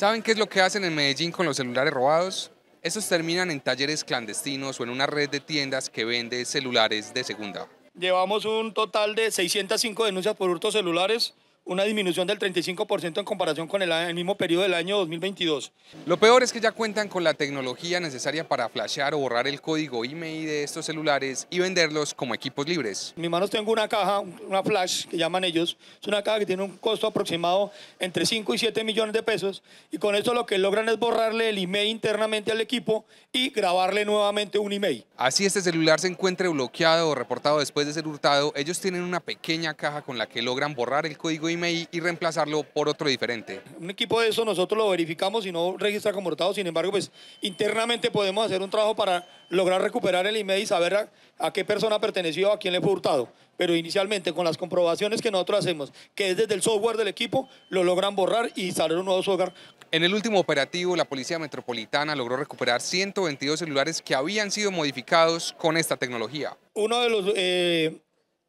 ¿Saben qué es lo que hacen en Medellín con los celulares robados? Esos terminan en talleres clandestinos o en una red de tiendas que vende celulares de segunda. Llevamos un total de 605 denuncias por hurtos celulares una disminución del 35% en comparación con el, mismo periodo del año 2022. Lo peor es que ya cuentan con la tecnología necesaria para flashear o borrar el código IMEI de estos celulares y venderlos como equipos libres. En mis manos tengo una caja, una flash que llaman ellos, es una caja que tiene un costo aproximado entre 5 y 7 millones de pesos y con esto lo que logran es borrarle el IMEI internamente al equipo y grabarle nuevamente un IMEI. Así este celular se encuentre bloqueado o reportado después de ser hurtado, ellos tienen una pequeña caja con la que logran borrar el código IMEI y reemplazarlo por otro diferente. Un equipo de eso nosotros lo verificamos y no registra como hurtado, sin embargo, pues internamente podemos hacer un trabajo para lograr recuperar el IMEI e y saber a, qué persona perteneció, a quién le fue hurtado. Pero inicialmente, con las comprobaciones que nosotros hacemos, que es desde el software del equipo, lo logran borrar y salir un nuevo hogar En el último operativo, la Policía Metropolitana logró recuperar 122 celulares que habían sido modificados con esta tecnología. Uno de los... Eh,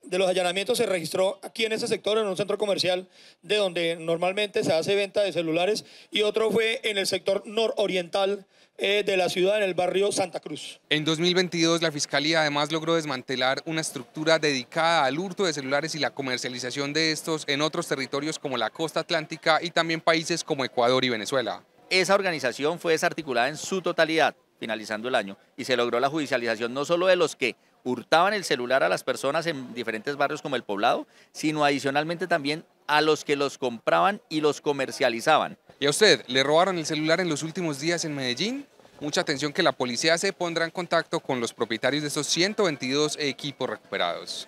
de los allanamientos se registró aquí en ese sector, en un centro comercial de donde normalmente se hace venta de celulares, y otro fue en el sector nororiental eh, de la ciudad, en el barrio Santa Cruz. En 2022, la Fiscalía además logró desmantelar una estructura dedicada al hurto de celulares y la comercialización de estos en otros territorios como la costa atlántica y también países como Ecuador y Venezuela. Esa organización fue desarticulada en su totalidad finalizando el año y se logró la judicialización no solo de los que hurtaban el celular a las personas en diferentes barrios como el poblado, sino adicionalmente también a los que los compraban y los comercializaban. ¿Y a usted le robaron el celular en los últimos días en Medellín? Mucha atención que la policía se pondrá en contacto con los propietarios de esos 122 equipos recuperados.